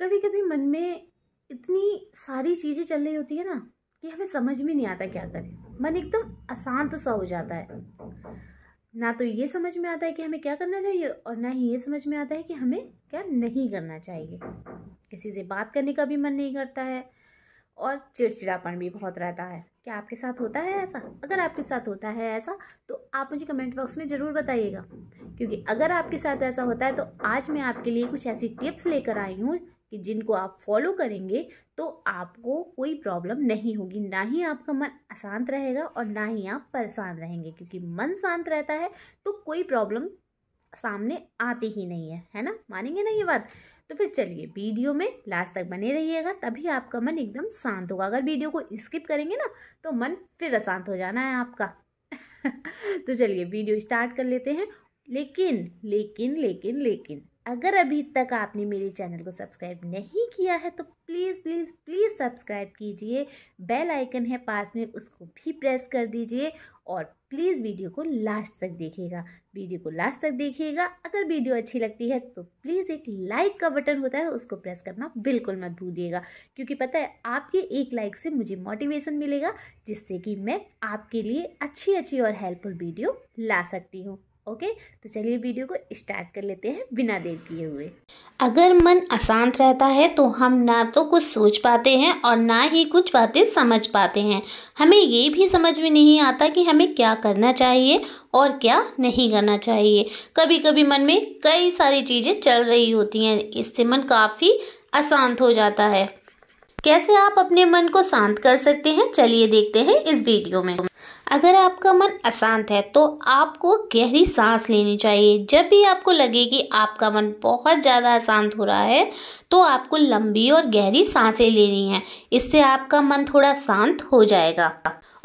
कभी कभी मन में इतनी सारी चीज़ें चल रही होती है ना कि हमें समझ में नहीं आता क्या करें मन एकदम अशांत सा हो जाता है ना तो ये समझ में आता है कि हमें क्या करना चाहिए और ना ही ये समझ में आता है कि हमें क्या नहीं करना चाहिए किसी से बात करने का भी मन नहीं करता है और चिड़चिड़ापन भी बहुत रहता है क्या आपके साथ होता है ऐसा अगर आपके साथ होता है ऐसा तो आप मुझे कमेंट बॉक्स में ज़रूर बताइएगा क्योंकि अगर आपके साथ ऐसा होता है तो आज मैं आपके लिए कुछ ऐसी टिप्स लेकर आई हूँ कि जिनको आप फॉलो करेंगे तो आपको कोई प्रॉब्लम नहीं होगी ना ही आपका मन अशांत रहेगा और ना ही आप परेशान रहेंगे क्योंकि मन शांत रहता है तो कोई प्रॉब्लम सामने आती ही नहीं है है ना मानेंगे ना ये बात तो फिर चलिए वीडियो में लास्ट तक बने रहिएगा तभी आपका मन एकदम शांत होगा अगर वीडियो को स्किप करेंगे ना तो मन फिर अशांत हो जाना है आपका तो चलिए वीडियो स्टार्ट कर लेते हैं लेकिन लेकिन लेकिन लेकिन अगर अभी तक आपने मेरे चैनल को सब्सक्राइब नहीं किया है तो प्लीज़ प्लीज़ प्लीज़ सब्सक्राइब कीजिए बेल आइकन है पास में उसको भी प्रेस कर दीजिए और प्लीज़ वीडियो को लास्ट तक देखिएगा वीडियो को लास्ट तक देखिएगा अगर वीडियो अच्छी लगती है तो प्लीज़ एक लाइक का बटन होता है उसको प्रेस करना बिल्कुल मत भूलिएगा क्योंकि पता है आपके एक लाइक से मुझे मोटिवेशन मिलेगा जिससे कि मैं आपके लिए अच्छी अच्छी और हेल्पफुल वीडियो ला सकती हूँ ओके तो चलिए वीडियो को स्टार्ट कर लेते हैं बिना देर किए हुए अगर मन अशांत रहता है तो हम ना तो कुछ सोच पाते हैं और ना ही कुछ बातें समझ पाते हैं हमें ये भी समझ में नहीं आता कि हमें क्या करना चाहिए और क्या नहीं करना चाहिए कभी कभी मन में कई सारी चीज़ें चल रही होती हैं इससे मन काफ़ी अशांत हो जाता है कैसे आप अपने मन को शांत कर सकते हैं चलिए देखते हैं इस वीडियो में अगर आपका मन अशांत है तो आपको गहरी सांस लेनी चाहिए जब भी आपको लगे कि आपका मन बहुत ज़्यादा अशांत हो रहा है तो आपको लंबी और गहरी सांसें लेनी है इससे आपका मन थोड़ा शांत हो जाएगा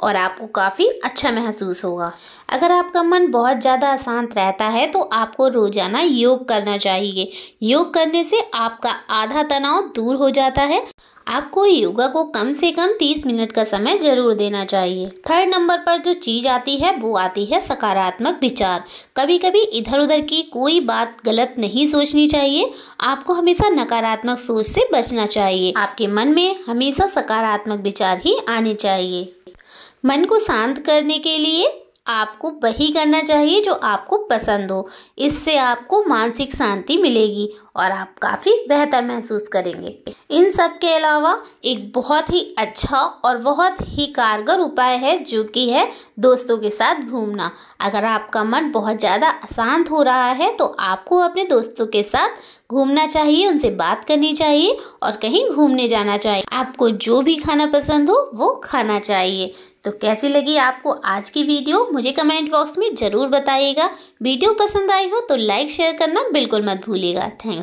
और आपको काफ़ी अच्छा महसूस होगा अगर आपका मन बहुत ज़्यादा अशांत रहता है तो आपको रोज़ाना योग करना चाहिए योग करने से आपका आधा तनाव दूर हो जाता है आपको योगा को कम से कम 30 मिनट का समय जरूर देना चाहिए थर्ड नंबर पर जो चीज आती है वो आती है सकारात्मक विचार कभी कभी इधर उधर की कोई बात गलत नहीं सोचनी चाहिए आपको हमेशा नकारात्मक सोच से बचना चाहिए आपके मन में हमेशा सकारात्मक विचार ही आने चाहिए मन को शांत करने के लिए आपको वही करना चाहिए जो आपको पसंद हो इससे आपको मानसिक शांति मिलेगी और आप काफ़ी बेहतर महसूस करेंगे इन सब के अलावा एक बहुत ही अच्छा और बहुत ही कारगर उपाय है जो कि है दोस्तों के साथ घूमना अगर आपका मन बहुत ज़्यादा अशांत हो रहा है तो आपको अपने दोस्तों के साथ घूमना चाहिए उनसे बात करनी चाहिए और कहीं घूमने जाना चाहिए आपको जो भी खाना पसंद हो वो खाना चाहिए तो कैसी लगी आपको आज की वीडियो मुझे कमेंट बॉक्स में ज़रूर बताइएगा वीडियो पसंद आई हो तो लाइक शेयर करना बिल्कुल मत भूलिएगा थैंक